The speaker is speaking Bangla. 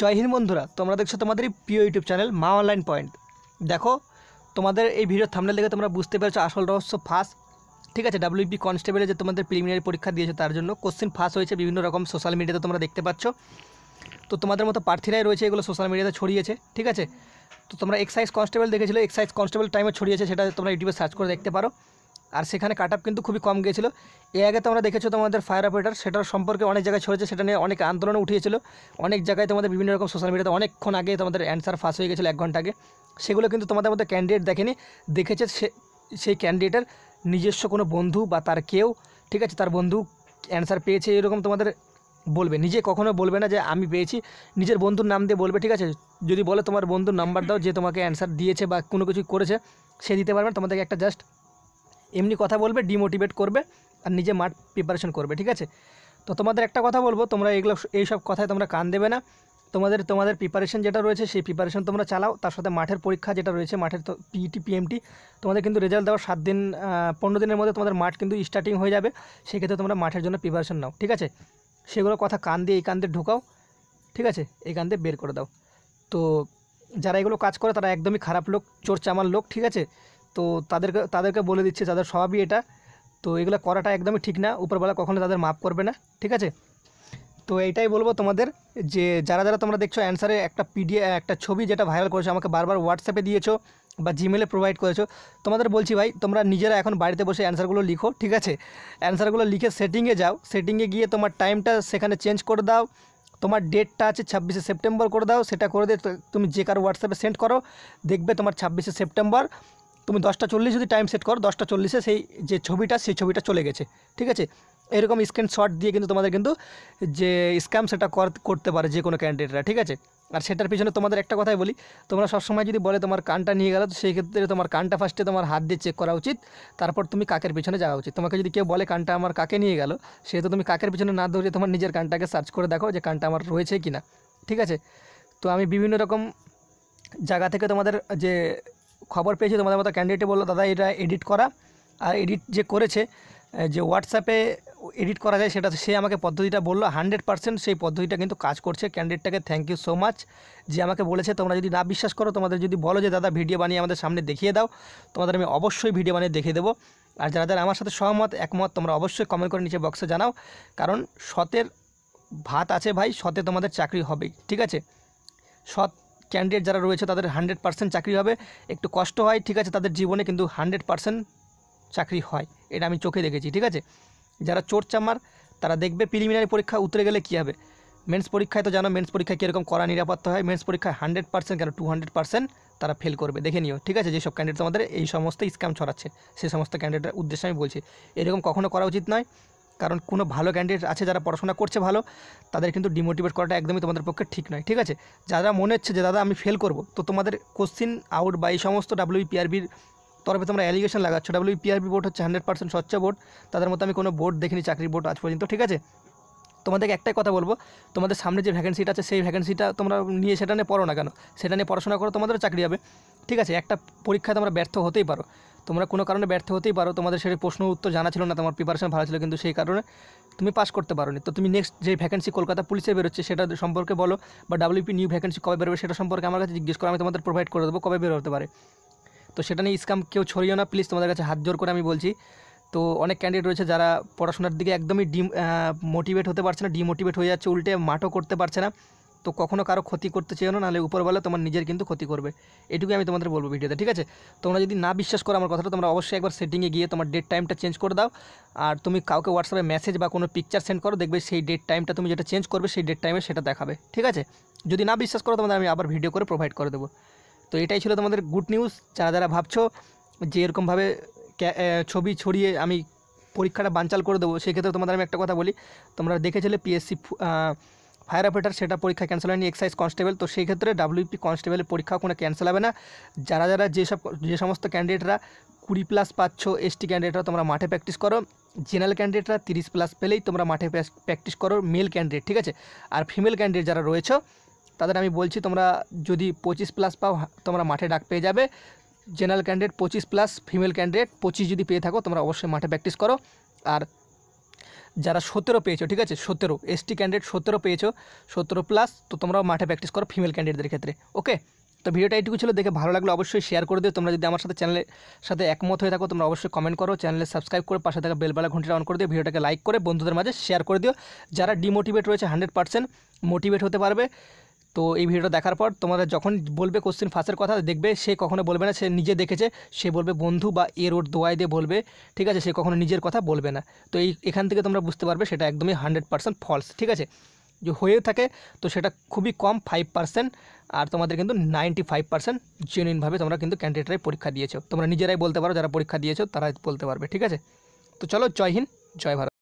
জয় হিন্দ বন্ধুরা তোমরা দেখছো তোমাদেরই প্রিয় ইউটিউব চ্যানেল মা অনলাইন পয়েন্ট দেখো তোমাদের এই ভিডিও থামনেল দেখে তোমরা বুঝতে পেরেছো আসল রহস্য ফাঁস ঠিক আছে ডাব্লিউপি কনস্টেবলে যে তোমাদের প্রিলিমিনারি পরীক্ষা দিয়েছে তার জন্য কোশ্চেন ফাঁস হয়েছে বিভিন্ন রকম সোশ্যাল মিডিয়াতে তোমরা দেখতে পাচ্ছ তো তোমাদের মতো প্রার্থীরাই রয়েছে এগুলো সোশ্যাল মিডিয়াতে ছড়িয়েছে ঠিক আছে তো তোমরা এক্সাইজ কনস্টেবল দেখেছিলো এক্সাইজ কনস্টেবল টাইমে ছড়িয়েছে সেটা তোমরা ইউটিউবে সার্চ করে দেখতে পারো আর সেখানে কাট কিন্তু খুবই কম গিয়েছিল এর আগে তোমরা দেখেছো তোমাদের ফায়ার অপারেটার সেটার সম্পর্কে অনেক জায়গায় ছড়েছে সেটা নিয়ে অনেক আন্দোলন উঠিয়েছিল অনেক জায়গায় তোমাদের বিভিন্ন রকম সোশ্যাল মিডিয়াতে অনেকক্ষণ আগে তোমাদের অ্যান্সার ফাঁস হয়ে গেছিলো এক ঘন্টা আগে সেগুলো কিন্তু তোমাদের মধ্যে ক্যান্ডিডেট দেখেনি দেখেছে সে সেই ক্যান্ডিডেটের নিজস্ব কোনো বন্ধু বা তার কেউ ঠিক আছে তার বন্ধু অ্যান্সার পেয়েছে এরকম তোমাদের বলবে নিজে কখনো বলবে না যে আমি পেয়েছি নিজের বন্ধুর নাম দিয়ে বলবে ঠিক আছে যদি বলে তোমার বন্ধুর নাম্বার দাও যে তোমাকে অ্যান্সার দিয়েছে বা কোনো কিছু করেছে সে দিতে পারবে তোমাদেরকে একটা জাস্ট এমনি কথা বলবে ডিমোটিভেট করবে আর নিজে মাঠ প্রিপারেশন করবে ঠিক আছে তো তোমাদের একটা কথা বলবো তোমরা এইগুলো এইসব কথায় তোমরা কান দেবে না তোমাদের তোমাদের প্রিপারেশন যেটা রয়েছে সেই প্রিপারেশন তোমরা চালাও তার সাথে মাঠের পরীক্ষা যেটা রয়েছে মাঠের তো পিটি পিএমটি e তোমাদের কিন্তু রেজাল্ট দেওয়ার সাত দিন পনেরো দিনের মধ্যে তোমাদের মাঠ কিন্তু স্টার্টিং হয়ে যাবে সেক্ষেত্রে তোমরা মাঠের জন্য প্রিপারেশন নাও ঠিক আছে সেগুলো কথা কান দিয়ে এই কান্দে ঢুকাও ঢোকাও ঠিক আছে এই কান্দে দিয়ে বের করে দাও তো যারা এগুলো কাজ করে তারা একদমই খারাপ লোক চোর চামার লোক ঠিক আছে তো তাদেরকে তাদেরকে বলে দিচ্ছে যাদের স্বভাবই এটা তো এগুলো করাটা একদমই ঠিক না উপরবেলা কখনো তাদের মাপ করবে না ঠিক আছে তো এইটাই বলবো তোমাদের যে যারা যারা তোমরা দেখছো অ্যান্সারে একটা পিডিএ একটা ছবি যেটা ভাইরাল করেছো আমাকে বারবার হোয়াটসঅ্যাপে দিয়েছো বা জিমেলে প্রোভাইড করেছো তোমাদের বলছি ভাই তোমরা নিজেরা এখন বাড়িতে বসে অ্যান্সারগুলো লিখো ঠিক আছে অ্যান্সারগুলো লিখে সেটিংয়ে যাও সেটিংয়ে গিয়ে তোমার টাইমটা সেখানে চেঞ্জ করে দাও তোমার ডেটটা আছে ছাব্বিশে সেপ্টেম্বর করে দাও সেটা করে দিয়ে তুমি যে কার হোয়াটসঅ্যাপে সেন্ড করো দেখবে তোমার ছাব্বিশে সেপ্টেম্বর তুমি দশটা চল্লিশ যদি টাইম সেট করো দশটা চল্লিশে সেই যে ছবিটা সেই ছবিটা চলে গেছে ঠিক আছে এরকম স্ক্রিনশট দিয়ে কিন্তু তোমাদের কিন্তু যে স্ক্যাম সেটা করতে পারে যে কোনো ক্যান্ডিডেটরা ঠিক আছে আর সেটার পিছনে তোমাদের একটা কথাই বলি তোমরা সবসময় যদি বলে তোমার কানটা নিয়ে গেলো তো সেই ক্ষেত্রে তোমার কানটা ফার্স্টে তোমার হাত দিয়ে চেক করা উচিত তারপর তুমি কাকের পিছনে যাওয়া উচিত তোমাকে যদি কেউ বলে কানটা আমার কাকে নিয়ে গেলো সেহেতু তুমি কাকের পিছনে না ধরে তোমার নিজের কানটাকে সার্চ করে দেখো যে কানটা আমার রয়েছে কি না ঠিক আছে তো আমি বিভিন্ন রকম জায়গা থেকে তোমাদের যে খবর পেয়েছি তোমাদের মতো ক্যান্ডিডেটে বললো দাদা এটা এডিট করা আর এডিট যে করেছে যে হোয়াটসঅ্যাপে এডিট করা যায় সেটা সে আমাকে পদ্ধতিটা বললো হান্ড্রেড পার্সেন্ট সেই পদ্ধতিটা কিন্তু কাজ করছে ক্যান্ডিডেটটাকে থ্যাংক ইউ সো মাচ যে আমাকে বলেছে তোমরা যদি না বিশ্বাস করো তোমাদের যদি বলো যে দাদা ভিডিও বানিয়ে আমাদের সামনে দেখিয়ে দাও তোমাদের আমি অবশ্যই ভিডিও বানিয়ে দেখিয়ে দেবো আর যারা যারা আমার সাথে সহমত একমত তোমরা অবশ্যই কমেন্ট করে নিচে বক্সে জানাও কারণ সতের ভাত আছে ভাই সতে তোমাদের চাকরি হবেই ঠিক আছে সৎ ক্যান্ডিডেট যারা রয়েছে তাদের হান্ড্রেড পার্সেন্ট চাকরি হবে একটু কষ্ট হয় ঠিক আছে তাদের জীবনে কিন্তু হান্ড্রেড পার্সেন্ট চাকরি হয় এটা আমি চোখে দেখেছি ঠিক আছে যারা চোর চামার তারা দেখবে প্রিলিমিনারি পরীক্ষা উতরে গেলে কী হবে মেন্স পরীক্ষায় তো জানো মেন্স পরীক্ষায় কীরকম করা নিরাপত্তা হয় মেন্স পরীক্ষায় হান্ড্রেড পার্সেন্ট কেন টু হান্ড্রেড পার্সেন্ট তারা ফেল করবে দেখে নিও ঠিক আছে যেসব ক্যান্ডিডেট আমাদের এই সমস্ত স্ক্যাম ছড়াচ্ছে সেই সমস্ত ক্যান্ডিডেটের উদ্দেশ্যে আমি বলছি এরকম কখনো করা উচিত নয় কারণ কোনো ভালো ক্যান্ডিডেট আছে যারা পড়াশোনা করছে ভালো তাদের কিন্তু ডিমোটিভেট করাটা একদমই তোমাদের পক্ষে ঠিক নয় ঠিক আছে যারা মনে হচ্ছে যে দাদা আমি ফেল করব তো তোমাদের কোশ্চিন আউট বা এই সমস্ত ডাব্লিউপিআরবির তরফে তোমরা অ্যালিগেশন লাগাচ্ছ ডাব্লিউপিআরবি বোর্ড হচ্ছে হান্ড্রেড পার্সেন্ট স্বচ্ছ বোর্ড তাদের মতো আমি কোনো বোর্ড দেখিনি চাকরি বোর্ড আজ পর্যন্ত ঠিক আছে তোমাদেরকে একটাই কথা বলবো তোমাদের সামনে যে ভ্যাকেন্সিটা আছে সেই ভ্যাকেন্সিটা তোমরা নিয়ে সেটা নিয়ে পড়ো না কেন সেটা নিয়ে পড়াশোনা করো তোমাদেরও চাকরি হবে ঠিক আছে একটা পরীক্ষা তোমরা ব্যর্থ হতেই পারো তোমরা কোনো কারণে ব্যর্থ হতেই পারো তোমাদের সেটা প্রশ্ন উত্তর জানা ছিল না তোমার প্রিপারেশন ভালো ছিল কিন্তু সেই কারণে তুমি পাস করতে পারো তো তুমি নেক্সট যে ভ্যাকেন্সি কলকাতা পুলিশে বেরোচ্ছে সেটা সম্পর্কে বলো বা ডাব্লিউপি নিউ ভ্যাকেন্সি কবে বেরোবে সেটা সম্পর্কে আমার কাছে জিজ্ঞেস করো আমি তোমাদের প্রোভাইড করে দেবো কবে বেরোতে পারে তো সেটা নিয়ে স্কাম কেউ ছড়িও না প্লিজ তোমাদের কাছে হাত জোর করে আমি বলছি তো অনেক ক্যান্ডিডেট রয়েছে যারা পড়াশোনার দিকে একদমই ডিম মোটিভেট হতে পারছে না ডিমোটিভেট হয়ে যাচ্ছে উল্টে মাঠও করতে পারছে না তো কখনো কারো ক্ষতি করতে চেয়েও না নাহলে উপরবেলা তোমার নিজের কিন্তু ক্ষতি করবে এটুকু আমি তোমাদের বলবো ভিডিওতে ঠিক আছে তোমরা যদি না বিশ্বাস করো আমার কথাটা তোমরা অবশ্যই একবার সেটিংয়ে গিয়ে তোমার ডেট টাইমটা চেঞ্জ করে দাও আর তুমি কাউকে হোয়াটসঅ্যাপে মেসেজ বা কোনো পিকচার সেন্ড করো দেখবে সেই ডেট টাইমটা তুমি যেটা চেঞ্জ করবে সেই ডেট টাইমে সেটা দেখাবে ঠিক আছে যদি না বিশ্বাস করো তোমাদের আমি আবার ভিডিও করে প্রোভাইড করে দেবো তো এটাই ছিল তোমাদের গুড নিউজ যারা যারা ভাবছো যে এরকমভাবে ছবি ছড়িয়ে আমি পরীক্ষাটা বানচাল করে দেবো সেক্ষেত্রে তোমাদের আমি একটা কথা বলি তোমরা দেখেছিলে পিএসসি ফায়ার অপারেটার সেটা পরীক্ষা ক্যান্সেল হয়নি এক্সাইজ কনস্টেবল তো সেই ক্ষেত্রে ডাব্লিউপি কনস্টেবলের পরীক্ষা কোনো ক্যান্সেল হবে না যারা যারা যেসব যে সমস্ত ক্যান্ডিডেটরা কুড়ি প্লাস পাচ্ছ এসটি ক্যান্ডিডেটরা তোমরা মাঠে প্র্যাকটিস করো জেনারেল ক্যান্ডিডেটরা তিরিশ প্লাস পেলেই তোমরা মাঠে প্র্যাকটিস করো মেল ক্যান্ডিডেট ঠিক আছে আর ফিমেল ক্যান্ডিডেট যারা রয়েছে তাদের আমি বলছি তোমরা যদি পঁচিশ প্লাস পাও তোমরা মাঠে ডাক পেয়ে যাবে জেনারেল ক্যান্ডিডেট পঁচিশ প্লাস ফিমেল ক্যান্ডিডেট পঁচিশ যদি পেয়ে থাকো তোমরা অবশ্যই মাঠে প্র্যাকটিস করো আর যারা সতেরো পেয়েছো ঠিক আছে সতেরো এসটি ক্যান্ডিডেট সতেরো পেয়েছো সতেরো প্লাস তো তোমরাও মাঠে প্র্যাকটিস করো ফিমেল ক্যান্ডিডেটদের ক্ষেত্রে ওকে তো ভিডিওটা এইটুকু ছিল দেখে ভালো লাগলো অবশ্যই শেয়ার করে দিও তোমরা যদি আমার সাথে চ্যানেলের সাথে একমত হয়ে থাকো তোমরা অবশ্যই কমেন্ট করো চ্যানেলে সাবস্ক্রাইব করে পাশে থাকা বেলবেলা ঘন্টিটা অন করে দিও ভিডিওটাকে লাইক করে বন্ধুদের মাঝে শেয়ার করে দিও যারা ডিমোটিভেট রয়েছে হান্ড্রেড পার্সেন্ট মোটিভেট হতে পারবে তো এই ভিডিওটা দেখার পর তোমাদের যখন বলবে কোশ্চেন ফাঁসের কথা দেখবে সে কখনো বলবে না সে নিজে দেখেছে সে বলবে বন্ধু বা এর ওর দোয়াই দিয়ে বলবে ঠিক আছে সে কখনো নিজের কথা বলবে না তো এই এখান থেকে তোমরা বুঝতে পারবে সেটা একদমই হান্ড্রেড পার্সেন্ট ফলস ঠিক আছে যে হয়ে থাকে তো সেটা খুবই কম ফাইভ পার্সেন্ট আর তোমাদের কিন্তু নাইনটি ফাইভ পার্সেন্ট জেনুইনভাবে তোমরা কিন্তু ক্যান্ডিডেটরাই পরীক্ষা দিয়েছো তোমরা নিজেরাই বলতে পারো যারা পরীক্ষা দিয়েছো তারাই বলতে পারবে ঠিক আছে তো চলো জয় হিন্দ জয় ভারত